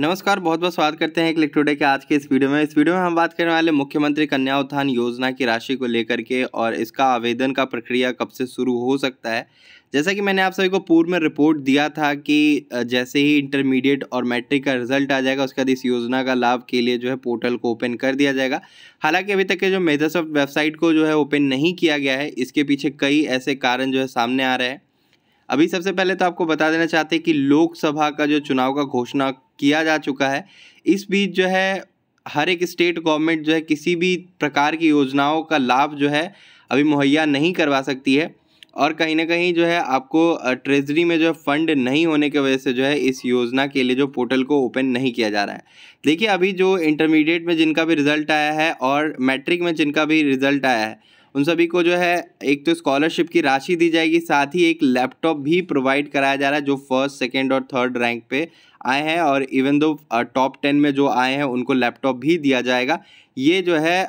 नमस्कार बहुत बहुत स्वागत करते हैं क्लिक टुडे के आज के इस वीडियो में इस वीडियो में हम बात करने वाले मुख्यमंत्री कन्या उत्थान योजना की राशि को लेकर के और इसका आवेदन का प्रक्रिया कब से शुरू हो सकता है जैसा कि मैंने आप सभी को पूर्व में रिपोर्ट दिया था कि जैसे ही इंटरमीडिएट और मैट्रिक का रिजल्ट आ जाएगा उसके बाद इस योजना का लाभ के लिए जो है पोर्टल को ओपन कर दिया जाएगा हालांकि अभी तक के जो मेधासॉफ्ट वेबसाइट को जो है ओपन नहीं किया गया है इसके पीछे कई ऐसे कारण जो है सामने आ रहे हैं अभी सबसे पहले तो आपको बता देना चाहते हैं कि लोकसभा का जो चुनाव का घोषणा किया जा चुका है इस बीच जो है हर एक स्टेट गवर्नमेंट जो है किसी भी प्रकार की योजनाओं का लाभ जो है अभी मुहैया नहीं करवा सकती है और कहीं ना कहीं जो है आपको ट्रेजरी में जो है फंड नहीं होने की वजह से जो है इस योजना के लिए जो पोर्टल को ओपन नहीं किया जा रहा है देखिए अभी जो इंटरमीडिएट में जिनका भी रिजल्ट आया है और मैट्रिक में जिनका भी रिजल्ट आया है उन सभी को जो है एक तो स्कॉलरशिप की राशि दी जाएगी साथ ही एक लैपटॉप भी प्रोवाइड कराया जा रहा है जो फर्स्ट सेकेंड और थर्ड रैंक पे आए हैं और इवन दो टॉप टेन में जो आए हैं उनको लैपटॉप भी दिया जाएगा ये जो है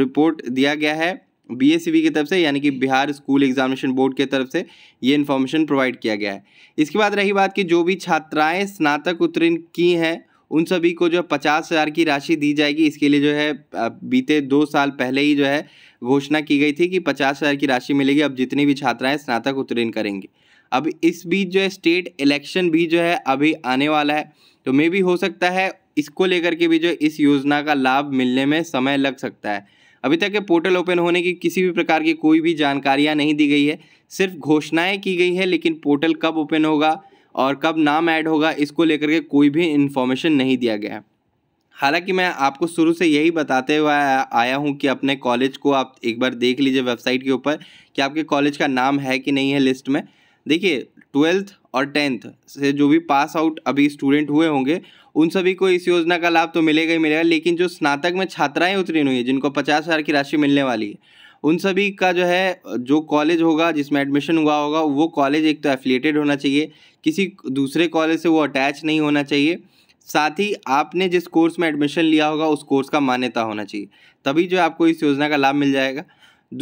रिपोर्ट दिया गया है बी e की तरफ से यानी कि बिहार स्कूल एग्जामिनेशन बोर्ड की तरफ से ये इन्फॉर्मेशन प्रोवाइड किया गया है इसके बाद रही बात कि जो भी छात्राएं स्नातक उत्तीर्ण की हैं उन सभी को जो है पचास हज़ार की राशि दी जाएगी इसके लिए जो है बीते दो साल पहले ही जो है घोषणा की गई थी कि पचास हज़ार की राशि मिलेगी अब जितनी भी छात्राएं स्नातक उत्तीर्ण करेंगी अब इस बीच जो है स्टेट इलेक्शन भी जो है अभी आने वाला है तो मे भी हो सकता है इसको लेकर के भी जो इस योजना का लाभ मिलने में समय लग सकता है अभी तक के पोर्टल ओपन होने की किसी भी प्रकार की कोई भी जानकारियाँ नहीं दी गई है सिर्फ घोषणाएँ की गई है लेकिन पोर्टल कब ओपन होगा और कब नाम ऐड होगा इसको लेकर के कोई भी इन्फॉर्मेशन नहीं दिया गया है हालांकि मैं आपको शुरू से यही बताते हुए आया हूँ कि अपने कॉलेज को आप एक बार देख लीजिए वेबसाइट के ऊपर कि आपके कॉलेज का नाम है कि नहीं है लिस्ट में देखिए ट्वेल्थ और टेंथ से जो भी पास आउट अभी स्टूडेंट हुए होंगे उन सभी को इस योजना का लाभ तो मिलेगा ही मिलेगा लेकिन जो स्नातक में छात्राएं उत्तीर्ण हुई हैं जिनको पचास हज़ार की राशि मिलने वाली है उन सभी का जो है जो कॉलेज होगा जिसमें एडमिशन हुआ होगा वो कॉलेज एक तो एफिलिएटेड होना चाहिए किसी दूसरे कॉलेज से वो अटैच नहीं होना चाहिए साथ ही आपने जिस कोर्स में एडमिशन लिया होगा उस कोर्स का मान्यता होना चाहिए तभी जो आपको इस योजना का लाभ मिल जाएगा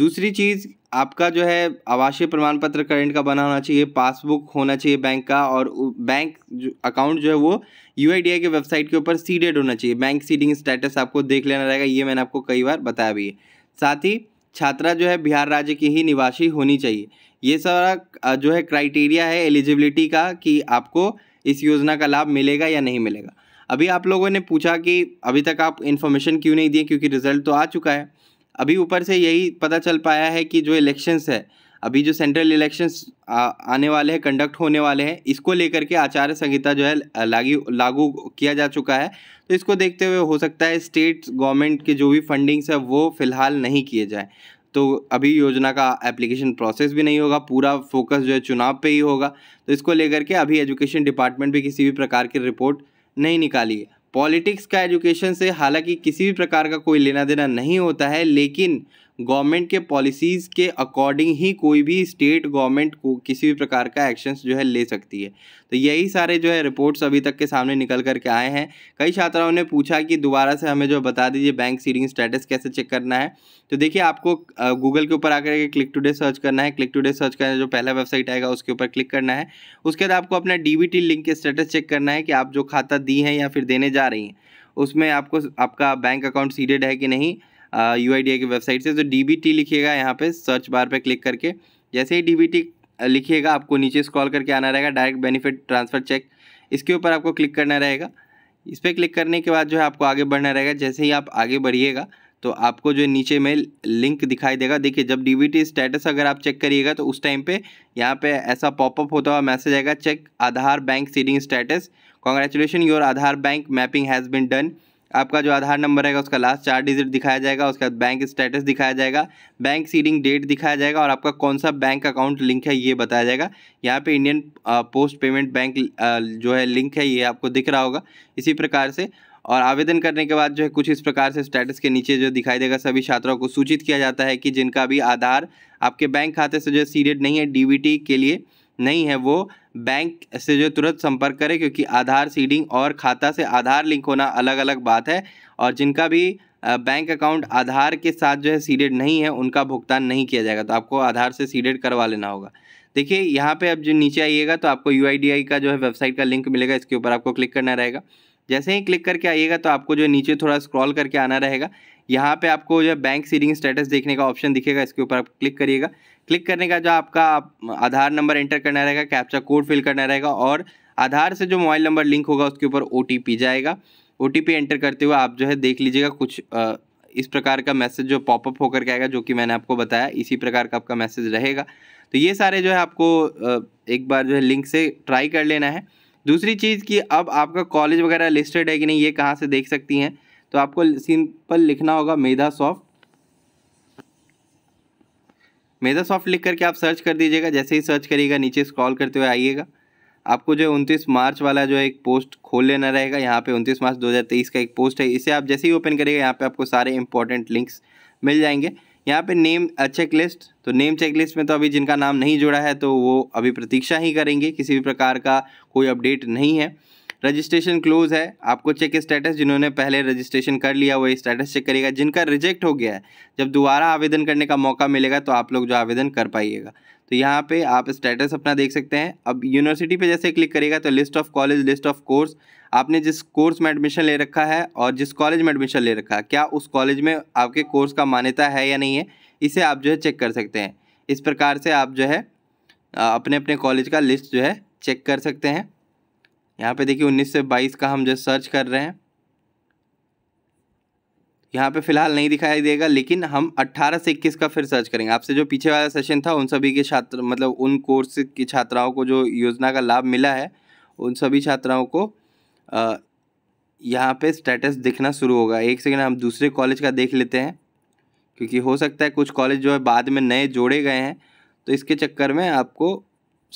दूसरी चीज़ आपका जो है आवासीय प्रमाण पत्र करेंट का बना होना चाहिए पासबुक होना चाहिए बैंक का और बैंक जो अकाउंट जो है वो यू के वेबसाइट के ऊपर सीडेड होना चाहिए बैंक सीडिंग स्टेटस आपको देख लेना रहेगा ये मैंने आपको कई बार बताया भी है साथ ही छात्रा जो है बिहार राज्य की ही निवासी होनी चाहिए ये सारा जो है क्राइटेरिया है एलिजिबिलिटी का कि आपको इस योजना का लाभ मिलेगा या नहीं मिलेगा अभी आप लोगों ने पूछा कि अभी तक आप इन्फॉर्मेशन क्यों नहीं दिए क्योंकि रिजल्ट तो आ चुका है अभी ऊपर से यही पता चल पाया है कि जो इलेक्शंस है अभी जो सेंट्रल इलेक्शंस आने वाले हैं कंडक्ट होने वाले हैं इसको लेकर के आचार्य संहिता जो है लागू लागू किया जा चुका है तो इसको देखते हुए हो सकता है स्टेट गवर्नमेंट के जो भी फंडिंग्स है वो फिलहाल नहीं किए जाए तो अभी योजना का एप्लीकेशन प्रोसेस भी नहीं होगा पूरा फोकस जो है चुनाव पे ही होगा तो इसको लेकर के अभी एजुकेशन डिपार्टमेंट भी किसी भी प्रकार की रिपोर्ट नहीं निकाली है पॉलिटिक्स का एजुकेशन से हालांकि किसी भी प्रकार का कोई लेना देना नहीं होता है लेकिन गवर्नमेंट के पॉलिसीज़ के अकॉर्डिंग ही कोई भी स्टेट गवर्नमेंट को किसी भी प्रकार का एक्शंस जो है ले सकती है तो यही सारे जो है रिपोर्ट्स अभी तक के सामने निकल करके आए हैं कई छात्राओं ने पूछा कि दोबारा से हमें जो बता दीजिए बैंक सीडिंग स्टेटस कैसे चेक करना है तो देखिए आपको गूगल के ऊपर आकर के क्लिक टू डे सर्च करना है क्लिक टू डे सर्च करना जो पहला वेबसाइट आएगा उसके ऊपर क्लिक करना है उसके बाद आपको अपना डी लिंक के स्टेटस चेक करना है कि आप जो खाता दी हैं या फिर देने जा रही हैं उसमें आपको आपका बैंक अकाउंट सीडेड है कि नहीं यू आई की वेबसाइट से तो डी बी टी लिखिएगा यहाँ पर सर्च बार पर क्लिक करके जैसे ही डी बी टी लिखिएगा आपको नीचे स्क्रॉल करके आना रहेगा डायरेक्ट बेनिफिट ट्रांसफ़र चेक इसके ऊपर आपको क्लिक करना रहेगा इस पर क्लिक करने के बाद जो है आपको आगे बढ़ना रहेगा जैसे ही आप आगे बढ़िएगा तो आपको जो नीचे में लिंक दिखाई देगा देखिए जब डी स्टेटस अगर आप चेक करिएगा तो उस टाइम पे यहाँ पे ऐसा पॉपअप होता हुआ मैसेज आएगा check Aadhaar bank seeding status congratulation your Aadhaar bank mapping has been done आपका जो आधार नंबर रहेगा उसका लास्ट चार डिजिट दिखाया जाएगा उसके बाद बैंक स्टेटस दिखाया जाएगा बैंक सीडिंग डेट दिखाया जाएगा और आपका कौन सा बैंक अकाउंट लिंक है ये बताया जाएगा यहाँ पे इंडियन पोस्ट पेमेंट बैंक जो है लिंक है ये आपको दिख रहा होगा इसी प्रकार से और आवेदन करने के बाद जो है कुछ इस प्रकार से स्टेटस के नीचे जो दिखाई देगा सभी छात्रों को सूचित किया जाता है कि जिनका भी आधार आपके बैंक खाते से जो सीडेड नहीं है डी के लिए नहीं है वो बैंक से जो तुरंत संपर्क करें क्योंकि आधार सीडिंग और खाता से आधार लिंक होना अलग अलग बात है और जिनका भी बैंक अकाउंट आधार के साथ जो है सीडेड नहीं है उनका भुगतान नहीं किया जाएगा तो आपको आधार से सीडेड करवा लेना होगा देखिए यहाँ पे अब जो नीचे आइएगा तो आपको यू का जो है वेबसाइट का लिंक मिलेगा इसके ऊपर आपको क्लिक करना रहेगा जैसे ही क्लिक करके आइएगा तो आपको जो नीचे थोड़ा स्क्रॉल करके आना रहेगा यहाँ पे आपको जो बैंक सीडिंग स्टेटस देखने का ऑप्शन दिखेगा इसके ऊपर आप क्लिक करिएगा क्लिक करने का जो आपका आधार नंबर एंटर करना रहेगा कैप्चा कोड फिल करना रहेगा और आधार से जो मोबाइल नंबर लिंक होगा उसके ऊपर ओ जाएगा ओ एंटर करते हुए आप जो है देख लीजिएगा कुछ आ, इस प्रकार का मैसेज जो पॉपअप होकर के आएगा जो कि मैंने आपको बताया इसी प्रकार का आपका मैसेज रहेगा तो ये सारे जो है आपको एक बार जो है लिंक से ट्राई कर लेना है दूसरी चीज़ कि अब आपका कॉलेज वगैरह लिस्टेड है कि नहीं ये कहाँ से देख सकती हैं तो आपको सिंपल लिखना होगा मेधा सॉफ्ट मेधा सॉफ्ट तो लिख करके आप सर्च कर दीजिएगा जैसे ही सर्च करिएगा नीचे स्क्रॉल करते हुए आइएगा आपको जो उनतीस मार्च वाला जो है एक पोस्ट खोल लेना रहेगा यहाँ पे उनतीस मार्च 2023 का एक पोस्ट है इसे आप जैसे ही ओपन करिएगा यहाँ पे आपको सारे इंपॉर्टेंट लिंक्स मिल जाएंगे यहाँ पे नेम चेक लिस्ट तो नेम चेक लिस्ट में तो अभी जिनका नाम नहीं जुड़ा है तो वो अभी प्रतीक्षा ही करेंगे किसी भी प्रकार का कोई अपडेट नहीं है रजिस्ट्रेशन क्लोज है आपको चेक स्टेटस जिन्होंने पहले रजिस्ट्रेशन कर लिया वही स्टेटस चेक करिएगा जिनका रिजेक्ट हो गया है जब दोबारा आवेदन करने का मौका मिलेगा तो आप लोग जो आवेदन कर पाइएगा तो यहाँ पे आप स्टेटस अपना देख सकते हैं अब यूनिवर्सिटी पे जैसे क्लिक करिएगा तो list of college list of course आपने जिस कोर्स में एडमिशन ले रखा है और जिस कॉलेज में एडमिशन ले रखा है क्या उस कॉलेज में आपके कोर्स का मान्यता है या नहीं है इसे आप जो है चेक कर सकते हैं इस प्रकार से आप जो है अपने अपने कॉलेज का लिस्ट जो है चेक कर सकते हैं यहाँ पे देखिए उन्नीस से बाईस का हम जो सर्च कर रहे हैं यहाँ पे फिलहाल नहीं दिखाई देगा लेकिन हम अट्ठारह से इक्कीस का फिर सर्च करेंगे आपसे जो पीछे वाला सेशन था उन सभी के छात्र मतलब उन कोर्स की छात्राओं को जो योजना का लाभ मिला है उन सभी छात्राओं को आ, यहाँ पे स्टेटस दिखना शुरू होगा एक सेकेंड हम दूसरे कॉलेज का देख लेते हैं क्योंकि हो सकता है कुछ कॉलेज जो है बाद में नए जोड़े गए हैं तो इसके चक्कर में आपको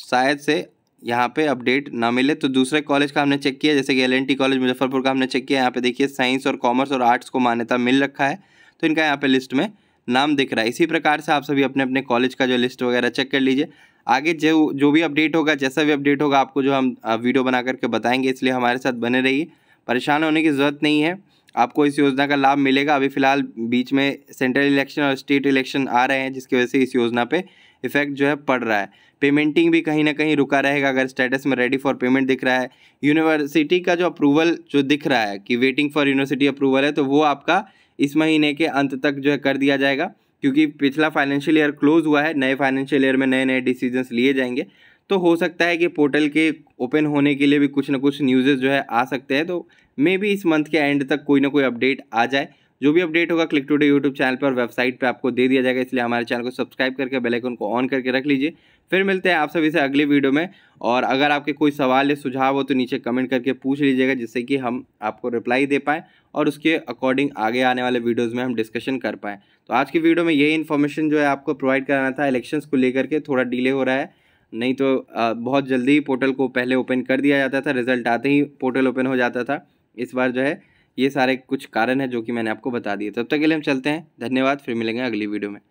शायद से यहाँ पे अपडेट ना मिले तो दूसरे कॉलेज का हमने चेक किया जैसे कि एल कॉलेज मुजफ्फरपुर का हमने चेक किया यहाँ पे देखिए साइंस और कॉमर्स और आर्ट्स को मान्यता मिल रखा है तो इनका यहाँ पे लिस्ट में नाम दिख रहा है इसी प्रकार से आप सभी अपने अपने कॉलेज का जो लिस्ट वगैरह चेक कर लीजिए आगे जो जो भी अपडेट होगा जैसा भी अपडेट होगा आपको जो हम वीडियो बना करके बताएंगे इसलिए हमारे साथ बने रहिए परेशान होने की ज़रूरत नहीं है आपको इस योजना का लाभ मिलेगा अभी फिलहाल बीच में सेंट्रल इलेक्शन और स्टेट इलेक्शन आ रहे हैं जिसकी वजह से इस योजना पे इफेक्ट जो है पड़ रहा है पेमेंटिंग भी कहीं ना कहीं रुका रहेगा अगर स्टेटस में रेडी फॉर पेमेंट दिख रहा है यूनिवर्सिटी का जो अप्रूवल जो दिख रहा है कि वेटिंग फॉर यूनिवर्सिटी अप्रूवल है तो वो आपका इस महीने के अंत तक जो है कर दिया जाएगा क्योंकि पिछला फाइनेंशियल ईयर क्लोज हुआ है नए फाइनेंशियल ईयर में नए नए डिसीजंस लिए जाएंगे तो हो सकता है कि पोर्टल के ओपन होने के लिए भी कुछ ना कुछ न्यूज़ेज़ जो है आ सकते हैं तो मे भी इस मंथ के एंड तक कोई ना कोई अपडेट आ जाए जो भी अपडेट होगा क्लिक टूडे यूट्यूब चैनल पर वेबसाइट पर आपको दे दिया जाएगा इसलिए हमारे चैनल को सब्सक्राइब करके बेल आइकन को ऑन करके रख लीजिए फिर मिलते हैं आप सभी से अगली वीडियो में और अगर आपके कोई सवाल या सुझाव हो तो नीचे कमेंट करके पूछ लीजिएगा जिससे कि हम आपको रिप्लाई दे पाएँ और उसके अकॉर्डिंग आगे आने वाले वीडियोज़ में हम डिस्कशन कर पाएँ तो आज की वीडियो में यही इन्फॉर्मेशन जो है आपको प्रोवाइड कराना था इलेक्शंस को लेकर के थोड़ा डिले हो रहा है नहीं तो बहुत जल्दी पोर्टल को पहले ओपन कर दिया जाता था रिजल्ट आते ही पोर्टल ओपन हो जाता था इस बार जो है ये सारे कुछ कारण है जो कि मैंने आपको बता दिए तब तक के लिए हम चलते हैं धन्यवाद फिर मिलेंगे अगली वीडियो में